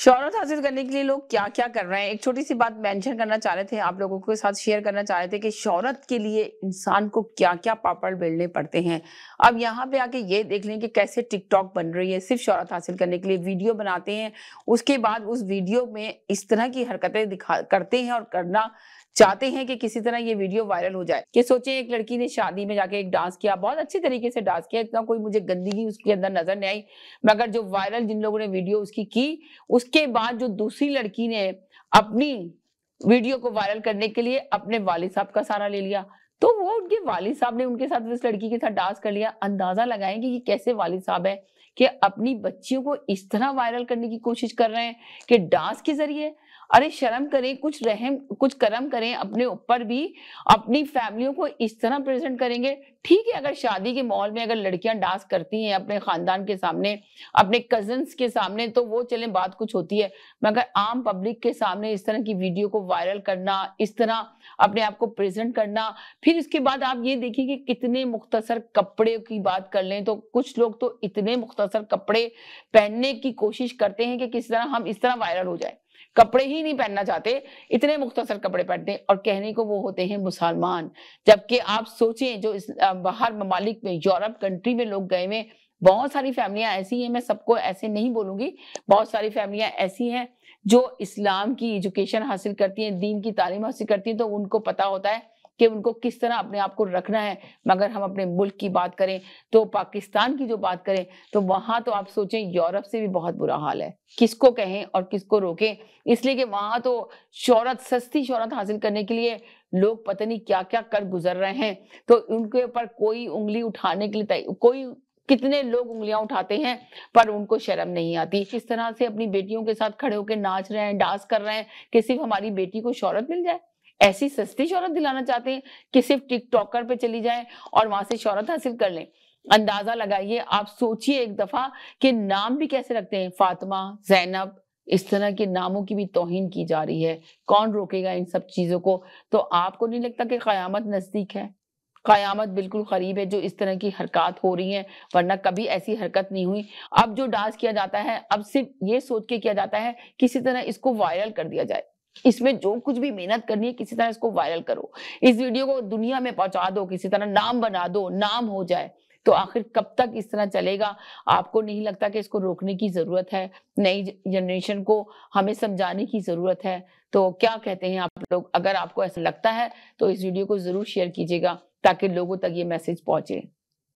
शोहरत हासिल करने के लिए लोग क्या क्या कर रहे हैं एक छोटी सी बात मेंशन करना चाह रहे थे आप लोगों के साथ शेयर करना चाह रहे थे कि शोहरत के लिए इंसान को क्या क्या पापड़ बेलने पड़ते हैं अब यहाँ पे आके ये देख लें कि कैसे टिकटॉक बन रही है सिर्फ शोहरत हासिल करने के लिए वीडियो बनाते हैं उसके बाद उस वीडियो में इस तरह की हरकतें दिखा करते हैं और करना चाहते हैं कि किसी तरह ये वीडियो वायरल हो जाए कि सोचें एक लड़की ने शादी में जाके एक डांस किया बहुत अच्छे तरीके से डांस किया इतना कोई मुझे गंदगी उसके अंदर नजर नहीं आई मगर जो वायरल जिन लोगों ने वीडियो उसकी की उस उसके बाद जो दूसरी लड़की ने अपनी वीडियो को वायरल करने के लिए अपने वाले साहब का सहारा ले लिया तो वो उनके वाले साहब ने उनके साथ उस लड़की के साथ डांस कर लिया अंदाजा लगाए कि ये कैसे वालिद साहब है कि अपनी बच्चियों को इस तरह वायरल करने की कोशिश कर रहे हैं कि डांस के जरिए अरे शर्म करें कुछ रहम कुछ कर्म करें अपने ऊपर भी अपनी फैमिलियों को इस तरह प्रेजेंट करेंगे ठीक है अगर शादी के माहौल में अगर लड़कियां डांस करती हैं अपने खानदान के सामने अपने कजन के सामने तो वो चले बात कुछ होती है मगर आम पब्लिक के सामने इस तरह की वीडियो को वायरल करना इस तरह अपने आप को प्रेजेंट करना फिर इसके बाद आप ये देखिए कि कितने मुख्तसर कपड़े की बात कर लें तो कुछ लोग तो इतने मुख्तसर कपड़े पहनने की कोशिश करते हैं कि किस तरह हम इस तरह वायरल हो जाए कपड़े ही नहीं पहनना चाहते इतने मुख्तसर कपड़े पहनते और कहने को वो होते हैं मुसलमान जबकि आप सोचें जो इस बाहर ममालिक में यूरोप कंट्री में लोग गए हुए बहुत सारी फैमिलियां ऐसी हैं मैं सबको ऐसे नहीं बोलूंगी बहुत सारी फैमिलियां ऐसी हैं जो इस्लाम की एजुकेशन हासिल करती हैं दीन की तालीम हासिल करती हैं तो उनको पता होता है कि उनको किस तरह अपने आप को रखना है मगर हम अपने मुल्क की बात करें तो पाकिस्तान की जो बात करें तो वहां तो आप सोचें यूरोप से भी बहुत बुरा हाल है किसको कहें और किसको रोकें इसलिए कि वहां तो शोरत सस्ती शोरत हासिल करने के लिए लोग पता नहीं क्या क्या कर गुजर रहे हैं तो उनके ऊपर कोई उंगली उठाने के लिए कोई कितने लोग उंगलियां उठाते हैं पर उनको शर्म नहीं आती इस तरह से अपनी बेटियों के साथ खड़े होकर नाच रहे हैं डांस कर रहे हैं कि सिर्फ हमारी बेटी को शोरत मिल जाए ऐसी सस्ती शोहरत दिलाना चाहते हैं कि सिर्फ टिकटॉकर पे चली जाए और वहां से शोहरत हासिल कर लें अंदाजा लगाइए आप सोचिए एक दफा कि नाम भी कैसे रखते हैं फातिमा जैनब इस तरह के नामों की भी तोहिन की जा रही है कौन रोकेगा इन सब चीजों को तो आपको नहीं लगता कि कयामत नजदीक है कयामत बिल्कुल करीब है जो इस तरह की हरकत हो रही है वरना कभी ऐसी हरकत नहीं हुई अब जो डांस किया जाता है अब सिर्फ ये सोच के किया जाता है किसी तरह इसको वायरल कर दिया जाए इसमें जो कुछ भी मेहनत करनी है किसी तरह इसको वायरल करो इस वीडियो को दुनिया में पहुंचा दो किसी तरह नाम बना दो नाम हो जाए तो आखिर कब तक इस तरह चलेगा आपको नहीं लगता कि इसको रोकने की ज़रूरत है नई जनरेशन को हमें समझाने की ज़रूरत है तो क्या कहते हैं आप लोग अगर आपको ऐसा लगता है तो इस वीडियो को ज़रूर शेयर कीजिएगा ताकि लोगों तक ये मैसेज पहुंचे